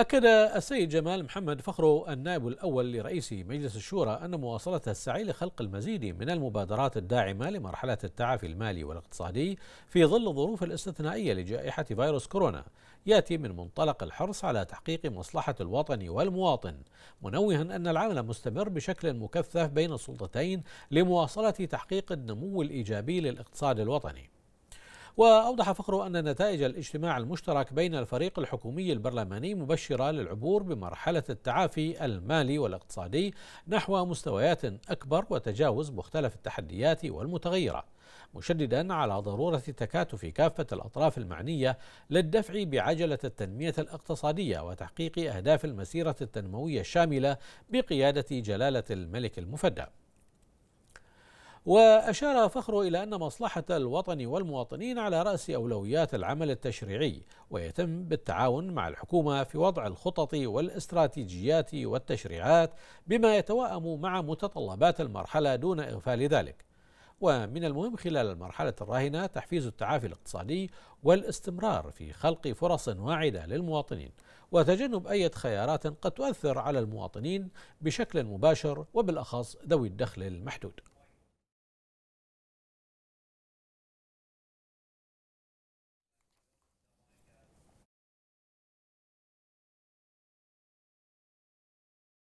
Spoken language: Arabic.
أكد السيد جمال محمد فخرو النائب الأول لرئيس مجلس الشورى أن مواصلة السعي لخلق المزيد من المبادرات الداعمة لمرحلة التعافي المالي والاقتصادي في ظل الظروف الاستثنائية لجائحة فيروس كورونا يأتي من منطلق الحرص على تحقيق مصلحة الوطن والمواطن منوها أن العمل مستمر بشكل مكثف بين السلطتين لمواصلة تحقيق النمو الإيجابي للاقتصاد الوطني وأوضح فخرو أن نتائج الاجتماع المشترك بين الفريق الحكومي البرلماني مبشرة للعبور بمرحلة التعافي المالي والاقتصادي نحو مستويات أكبر وتجاوز مختلف التحديات والمتغيرة مشددا على ضرورة تكاتف كافة الأطراف المعنية للدفع بعجلة التنمية الاقتصادية وتحقيق أهداف المسيرة التنموية الشاملة بقيادة جلالة الملك المفدى وأشار فخر إلى أن مصلحة الوطن والمواطنين على رأس أولويات العمل التشريعي ويتم بالتعاون مع الحكومة في وضع الخطط والاستراتيجيات والتشريعات بما يتواءم مع متطلبات المرحلة دون إغفال ذلك ومن المهم خلال المرحلة الراهنة تحفيز التعافي الاقتصادي والاستمرار في خلق فرص واعدة للمواطنين وتجنب أي خيارات قد تؤثر على المواطنين بشكل مباشر وبالأخص ذوي الدخل المحدود